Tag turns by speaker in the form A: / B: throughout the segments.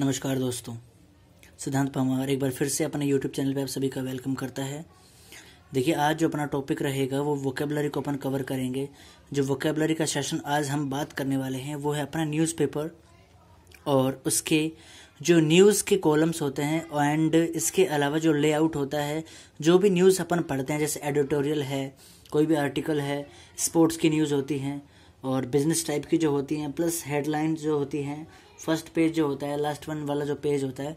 A: नमस्कार दोस्तों सिद्धांत पमार एक बार फिर से अपने यूट्यूब चैनल पे आप सभी का वेलकम करता है देखिए आज जो अपना टॉपिक रहेगा वो वोकेबलरी को अपन कवर करेंगे जो वोकेबलरी का सेशन आज हम बात करने वाले हैं वो है अपना न्यूज़पेपर और उसके जो न्यूज़ के कॉलम्स होते हैं एंड इसके अलावा जो लेआउट होता है जो भी न्यूज़ अपन पढ़ते हैं जैसे एडिटोरियल है कोई भी आर्टिकल है स्पोर्ट्स की न्यूज़ होती हैं और बिजनेस टाइप की जो होती हैं प्लस हेडलाइन जो होती हैं फर्स्ट पेज जो होता है लास्ट वन वाला जो पेज होता है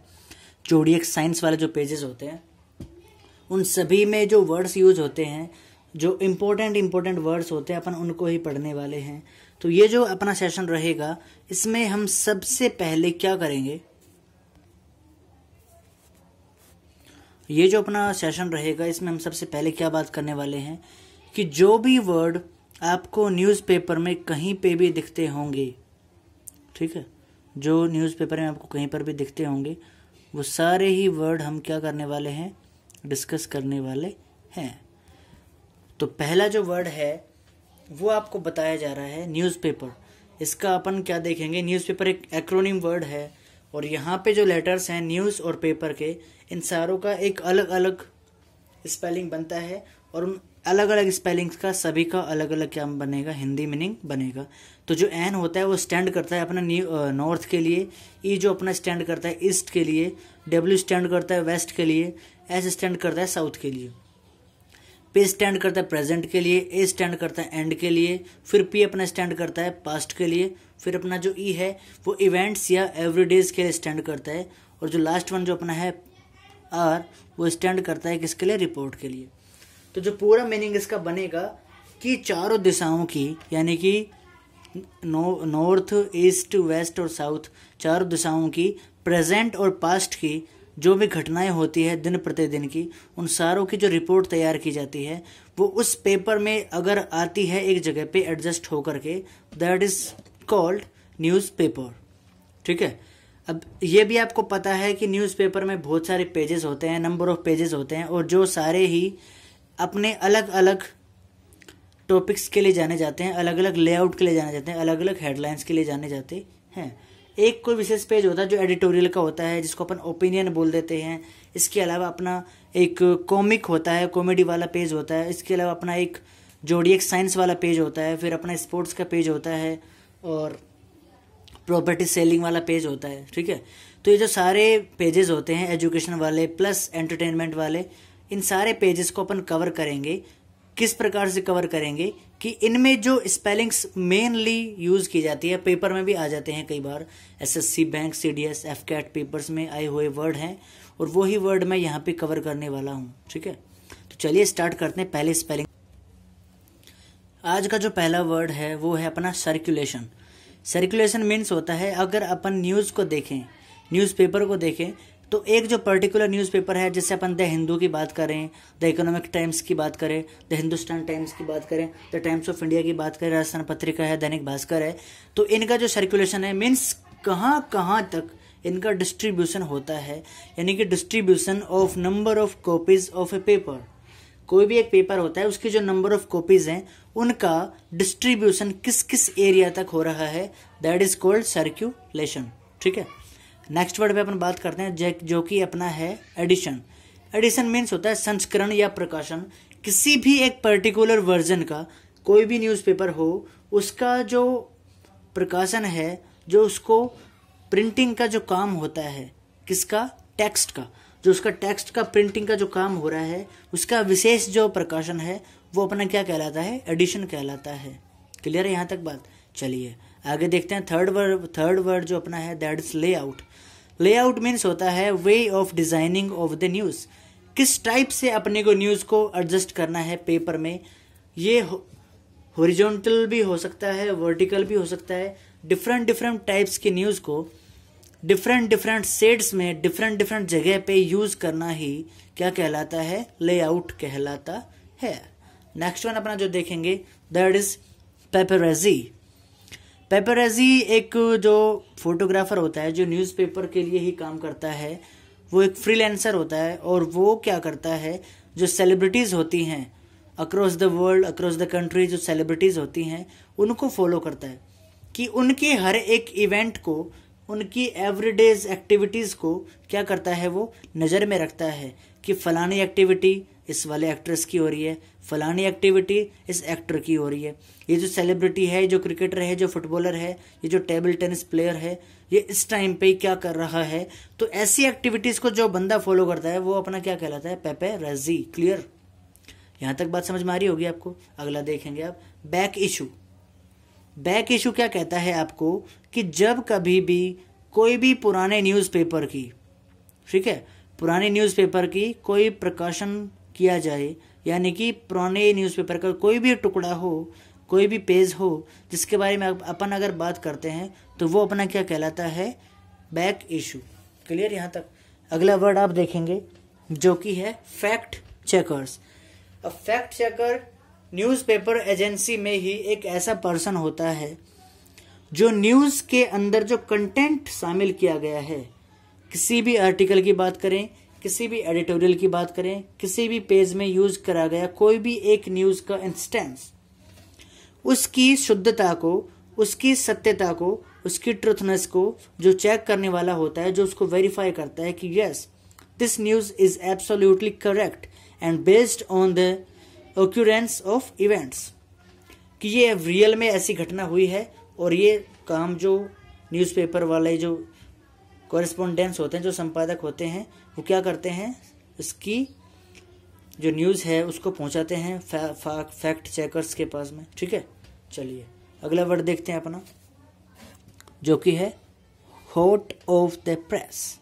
A: चोड़ी एक साइंस वाले जो पेजेस होते हैं उन सभी में जो वर्ड्स यूज होते हैं जो इम्पोर्टेंट इम्पोर्टेंट वर्ड्स होते हैं अपन उनको ही पढ़ने वाले हैं तो ये जो अपना सेशन रहेगा इसमें हम सबसे पहले क्या करेंगे ये जो अपना सेशन रहेगा इसमें हम सबसे पहले क्या बात करने वाले हैं कि जो भी वर्ड आपको न्यूज़पेपर में कहीं पे भी दिखते होंगे ठीक है जो न्यूज़पेपर में आपको कहीं पर भी दिखते होंगे वो सारे ही वर्ड हम क्या करने वाले हैं डिस्कस करने वाले हैं तो पहला जो वर्ड है वो आपको बताया जा रहा है न्यूज़पेपर इसका अपन क्या देखेंगे न्यूज़पेपर एक एक्रोनिम वर्ड है और यहाँ पे जो लेटर्स हैं न्यूज़ और पेपर के इन सारों का एक अलग अलग स्पेलिंग बनता है और उन अलग अलग स्पेलिंग्स का सभी का अलग अलग क्या बनेगा हिंदी मीनिंग बनेगा तो जो एन होता है वो स्टैंड करता है अपना नॉर्थ के लिए ई e जो अपना स्टैंड करता है ईस्ट के लिए डब्ल्यू स्टैंड करता है वेस्ट के लिए एस स्टैंड करता है साउथ के लिए पे स्टैंड करता है प्रेजेंट के लिए ए स्टैंड करता है एंड के लिए फिर पी अपना स्टैंड करता है पास्ट के लिए फिर अपना जो ई e है वो इवेंट्स या एवरीडेज के लिए स्टैंड करता है और जो लास्ट वन जो अपना है आर वो स्टैंड करता है किसके लिए रिपोर्ट के लिए तो जो पूरा मीनिंग इसका बनेगा कि चारों दिशाओं की यानी कि नॉर्थ ईस्ट वेस्ट और साउथ चारों दिशाओं की प्रेजेंट और पास्ट की जो भी घटनाएं होती है दिन प्रतिदिन की उन सारों की जो रिपोर्ट तैयार की जाती है वो उस पेपर में अगर आती है एक जगह पे एडजस्ट होकर के that is called newspaper ठीक है अब ये भी आपको पता है कि न्यूज़पेपर में बहुत सारे पेजेस होते हैं नंबर ऑफ पेजेस होते हैं और जो सारे ही अपने अलग अलग टॉपिक्स के लिए जाने जाते हैं अलग अलग लेआउट के लिए जाने जाते हैं अलग अलग हेडलाइंस के लिए जाने जाते हैं एक कोई विशेष पेज होता है जो एडिटोरियल का होता है जिसको अपन ओपिनियन बोल देते हैं इसके अलावा अपना एक कॉमिक होता है कॉमेडी वाला पेज होता है इसके अलावा अपना एक जोड़ी एक साइंस वाला पेज होता है फिर अपना स्पोर्ट्स का पेज होता है और प्रॉपर्टी सेलिंग वाला पेज होता है ठीक है तो ये जो सारे पेजेस होते हैं एजुकेशन वाले प्लस एंटरटेनमेंट वाले इन सारे पेजेस को अपन कवर करेंगे किस प्रकार से कवर करेंगे कि इनमें जो स्पेलिंग्स मेनली यूज़ की जाती है पेपर में भी आ जाते हैं कई बार SSC bank CDS AFCAT papers में आए हुए वर्ड हैं और वही वर्ड मैं यहाँ पे कवर करने वाला हूँ ठीक है तो चलिए स्टार्ट करते हैं पहले स्पेलिंग आज का जो पहला वर्ड है वो है अपना सर्कुलेशन सर्कुलेशन मीन्स होता है अगर अपन न्यूज़ को देखें न्यूज़पेपर को देखें तो एक जो पर्टिकुलर न्यूज़पेपर है जैसे अपन द हिंदू की बात करें द इकोनॉमिक टाइम्स की बात करें द हिंदुस्तान टाइम्स की बात करें द टाइम्स ऑफ इंडिया की बात करें राजस्थान पत्रिका है दैनिक भास्कर है तो इनका जो सर्कुलेशन है मीन्स कहाँ कहाँ तक इनका डिस्ट्रीब्यूशन होता है यानी कि distribution of number of copies of a paper कोई भी एक पेपर होता है उसकी जो नंबर ऑफ कॉपीज हैं उनका डिस्ट्रीब्यूशन किस किस एरिया तक हो रहा है दैट इज कॉल्ड सर्क्यूलेशन ठीक है नेक्स्ट वर्ड पे अपन बात करते हैं जो कि अपना है एडिशन एडिशन मीन्स होता है संस्करण या प्रकाशन किसी भी एक पर्टिकुलर वर्जन का कोई भी न्यूज़पेपर हो उसका जो प्रकाशन है जो उसको प्रिंटिंग का जो काम होता है किसका टेक्स्ट का जो उसका टेक्स्ट का प्रिंटिंग का जो काम हो रहा है उसका विशेष जो प्रकाशन है वो अपना क्या कहलाता है एडिशन कहलाता है क्लियर है यहाँ तक बात चलिए आगे देखते हैं थर्ड वर्ड थर्ड वर्ड जो अपना है that is layout layout means होता है way of designing of the news किस टाइप से अपने को न्यूज़ को एडजस्ट करना है पेपर में ये हॉरिजॉन्टल भी हो सकता है वर्टिकल भी हो सकता है डिफरेंट डिफरेंट टाइप्स की न्यूज़ को डिफरेंट डिफरेंट सेट्स में डिफरेंट डिफरेंट जगह पे यूज़ करना ही क्या कहलाता है लेआउट कहलाता है नेक्स्ट वन अपना जो देखेंगे दैट इज पेपरजी पेपरजी एक जो फोटोग्राफर होता है जो न्यूज़पेपर के लिए ही काम करता है वो एक फ्रीलैंसर होता है और वो क्या करता है जो सेलिब्रिटीज़ होती हैं across the world across the country जो सेलिब्रिटीज़ होती हैं उनको फॉलो करता है कि उनके हर एक इवेंट को उनकी एवरीडेज एक्टिविटीज़ को क्या करता है वो नज़र में रखता है कि फ़लानी एक्टिविटी इस वाले एक्ट्रेस की हो रही है फलानी एक्टिविटी इस एक्टर की हो रही है ये जो सेलिब्रिटी है जो क्रिकेटर है जो फुटबॉलर है ये जो टेबल टेनिस प्लेयर है ये इस टाइम पे क्या कर रहा है तो ऐसी एक्टिविटीज़ को जो बंदा फॉलो करता है वो अपना क्या कहलाता है पेपे रेजी क्लियर यहां तक बात समझ में आ रही होगी आपको अगला देखेंगे आप बैक इशू बैक इशू क्या कहता है आपको कि जब कभी भी कोई भी पुराने न्यूज़पेपर की ठीक है पुराने न्यूज़पेपर की कोई प्रकाशन किया जाए यानी कि पुराने न्यूज़पेपर का कोई भी टुकड़ा हो कोई भी पेज हो जिसके बारे में अपन अगर बात करते हैं तो वो अपना क्या कहलाता है बैक इशू क्लियर यहाँ तक अगला वर्ड आप देखेंगे जो कि है फैक्ट चेकर्स अब फैक्ट चेकर न्यूज़पेपर एजेंसी में ही एक ऐसा पर्सन होता है जो न्यूज़ के अंदर जो कंटेंट शामिल किया गया है किसी भी आर्टिकल की बात करें किसी भी एडिटोरियल की बात करें किसी भी पेज में यूज करा गया कोई भी एक न्यूज़ का इंस्टेंस उसकी शुद्धता को उसकी सत्यता को उसकी ट्रुथनेस को जो चेक करने वाला होता है जो उसको वेरीफाई करता है कि yes this news is absolutely correct and based on the occurrence of events कि ये रियल में ऐसी घटना हुई है और ये काम जो न्यूज़पेपर वाले जो कॉरेस्पोंडेंट्स होते हैं जो संपादक होते हैं वो क्या करते हैं इसकी जो न्यूज़ है उसको पहुंचाते हैं फै, फा, फैक्ट चेकर्स के पास में ठीक है चलिए अगला वर्ड देखते हैं अपना जो कि है hot of the press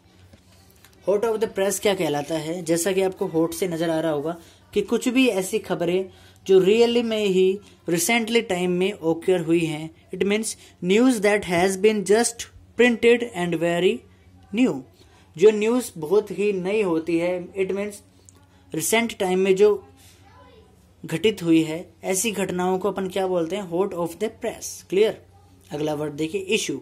A: hot of the press क्या कहलाता है जैसा कि आपको हॉट से नज़र आ रहा होगा कि कुछ भी ऐसी खबरें जो रियली में ही रिसेंटली टाइम में ओक्योर हुई हैं it means news that has been just printed and very new जो न्यूज़ बहुत ही नई होती है इट मीन्स रिसेंट टाइम में जो घटित हुई है ऐसी घटनाओं को अपन क्या बोलते हैं hot of the press clear अगला वर्ड देखिए इशू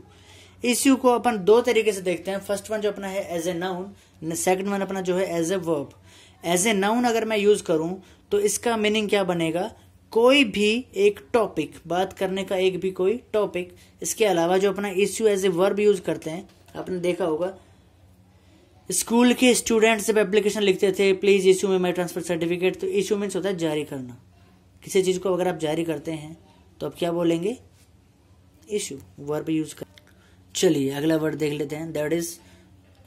A: इश्यू को अपन दो तरीके से देखते हैं फर्स्ट वन जो अपना है as a noun second one अपना जो है as a verb as a noun अगर मैं यूज करूं तो इसका मीनिंग क्या बनेगा कोई भी एक टॉपिक बात करने का एक भी कोई टॉपिक इसके अलावा जो अपना issue as a verb use करते हैं आपने देखा होगा स्कूल के स्टूडेंट जब एप्लीकेशन लिखते थे प्लीज इशू में माई ट्रांसफर सर्टिफिकेट तो इश्यू मीन्स होता है जारी करना किसी चीज को अगर आप जारी करते हैं तो आप क्या बोलेंगे इश्यू वर्ब यूज कर चलिए अगला वर्ड देख लेते हैं दैट इज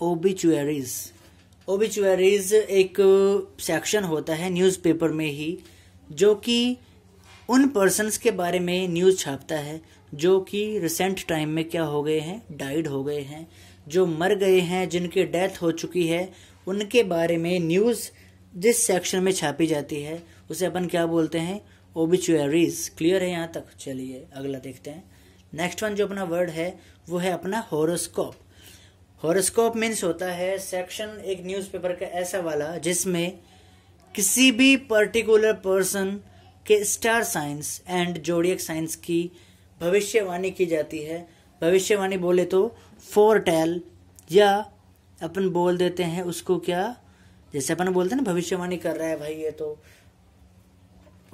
A: ओबिचुअरीज ओबिचुअरीज एक सेक्शन होता है न्यूज़पेपर में ही जो कि उन पर्सनस के बारे में न्यूज़ छापता है जो कि रिसेंट टाइम में क्या हो गए हैं डाइड हो गए हैं जो मर गए हैं जिनके डेथ हो चुकी है उनके बारे में न्यूज़ जिस सेक्शन में छापी जाती है उसे अपन क्या बोलते हैं ओबिचुअरीज क्लियर है यहाँ तक चलिए अगला देखते हैं नेक्स्ट वन जो अपना वर्ड है वो है अपना होरोस्कोप हॉरोस्कोप मीन्स होता है सेक्शन एक न्यूज़पेपर का ऐसा वाला जिसमें किसी भी पर्टिकुलर पर्सन के star science and zodiac science की भविष्यवाणी की जाती है भविष्यवाणी बोले तो फोर टेल या अपन बोल देते हैं उसको क्या जैसे अपन बोलते हैं ना भविष्यवाणी कर रहा है भाई ये तो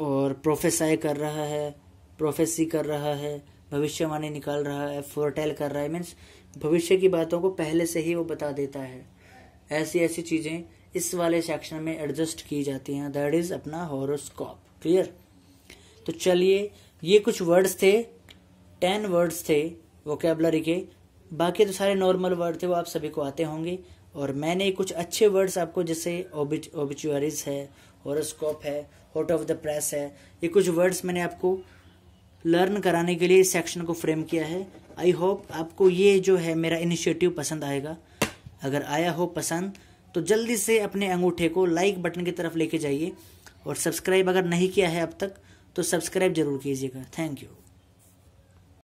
A: और प्रोफेसाई कर रहा है प्रोफेसी कर रहा है भविष्यवाणी निकाल रहा है फोरटेल कर रहा है मीन्स भविष्य की बातों को पहले से ही वो बता देता है ऐसी ऐसी चीज़ें इस वाले सेक्शन में एडजस्ट की जाती हैं दैट इज़ अपना हॉरोस्कोप क्लियर तो चलिए ये कुछ वर्ड्स थे टेन वर्ड्स थे वोकेबलरी के बाकी तो सारे नॉर्मल वर्ड थे वो आप सभी को आते होंगे और मैंने कुछ अच्छे वर्ड्स आपको जैसे ओबिचुअरीज है हॉरोस्कोप है होट ऑफ द प्रेस है ये कुछ वर्ड्स मैंने आपको लर्न कराने के लिए इस सेक्शन को फ्रेम किया है आई होप आपको ये जो है मेरा इनिशिएटिव पसंद आएगा अगर आया हो पसंद तो जल्दी से अपने अंगूठे को लाइक बटन की तरफ लेके जाइए और सब्सक्राइब अगर नहीं किया है अब तक तो सब्सक्राइब जरूर कीजिएगा थैंक यू